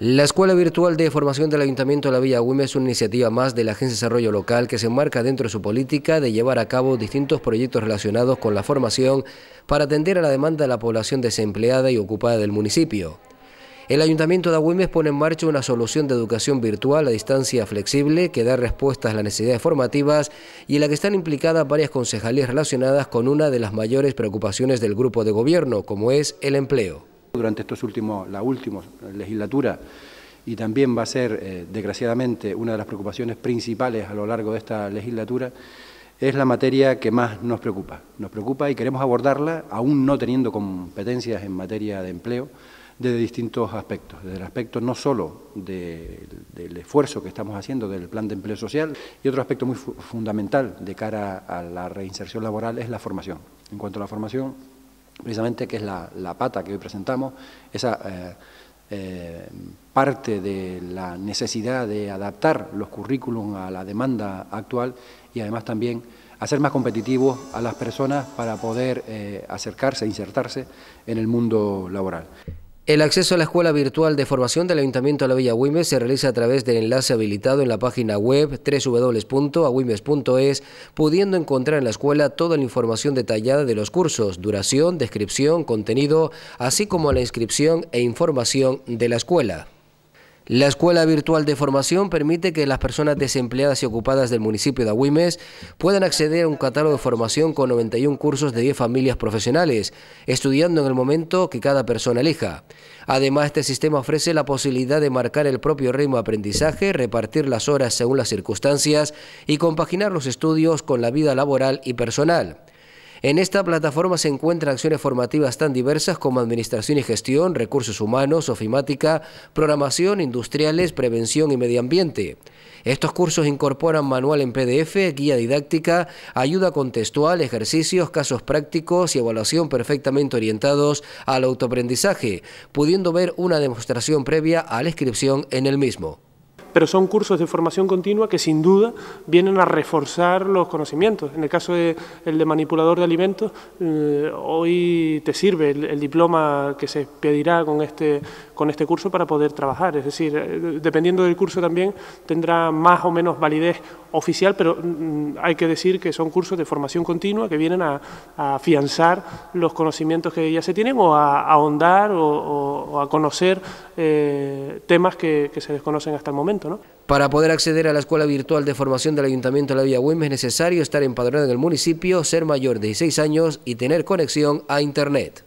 La Escuela Virtual de Formación del Ayuntamiento de la Villa Güime es una iniciativa más de la Agencia de Desarrollo Local que se enmarca dentro de su política de llevar a cabo distintos proyectos relacionados con la formación para atender a la demanda de la población desempleada y ocupada del municipio. El Ayuntamiento de Agüimes pone en marcha una solución de educación virtual a distancia flexible que da respuestas a las necesidades formativas y en la que están implicadas varias concejalías relacionadas con una de las mayores preocupaciones del grupo de gobierno, como es el empleo durante estos últimos, la última legislatura y también va a ser, eh, desgraciadamente, una de las preocupaciones principales a lo largo de esta legislatura, es la materia que más nos preocupa. Nos preocupa y queremos abordarla, aún no teniendo competencias en materia de empleo, desde distintos aspectos, desde el aspecto no solo del esfuerzo que estamos haciendo del plan de empleo social, y otro aspecto muy fundamental de cara a la reinserción laboral es la formación. En cuanto a la formación, precisamente que es la, pata que hoy presentamos, esa eh, eh, parte de la necesidad de adaptar los currículum a la demanda actual y además también hacer más competitivos a las personas para poder acercarse eh, acercarse, insertarse en el mundo laboral. El acceso a la escuela virtual de formación del Ayuntamiento de la Villa Güimes se realiza a través del enlace habilitado en la página web www.aguimes.es, pudiendo encontrar en la escuela toda la información detallada de los cursos, duración, descripción, contenido, así como la inscripción e información de la escuela. La escuela virtual de formación permite que las personas desempleadas y ocupadas del municipio de Aguimes puedan acceder a un catálogo de formación con 91 cursos de 10 familias profesionales, estudiando en el momento que cada persona elija. Además, este sistema ofrece la posibilidad de marcar el propio ritmo de aprendizaje, repartir las horas según las circunstancias y compaginar los estudios con la vida laboral y personal. En esta plataforma se encuentran acciones formativas tan diversas como administración y gestión, recursos humanos, ofimática, programación, industriales, prevención y medio ambiente. Estos cursos incorporan manual en PDF, guía didáctica, ayuda contextual, ejercicios, casos prácticos y evaluación perfectamente orientados al autoaprendizaje, pudiendo ver una demostración previa a la inscripción en el mismo pero son cursos de formación continua que sin duda vienen a reforzar los conocimientos. En el caso del el de manipulador de alimentos, eh, hoy te sirve el, el, diploma que se pedirá con este, con este curso para poder trabajar. Es decir, eh, dependiendo del curso también tendrá más o menos validez oficial, pero mm, hay que decir que son cursos de formación continua que vienen a, afianzar los conocimientos que ya se tienen o a, ahondar o, a conocer eh, temas que, se desconocen hasta el momento. Para poder acceder a la escuela virtual de formación del Ayuntamiento de la Villa Güemes es necesario estar empadronado en el municipio, ser mayor de 16 años y tener conexión a Internet.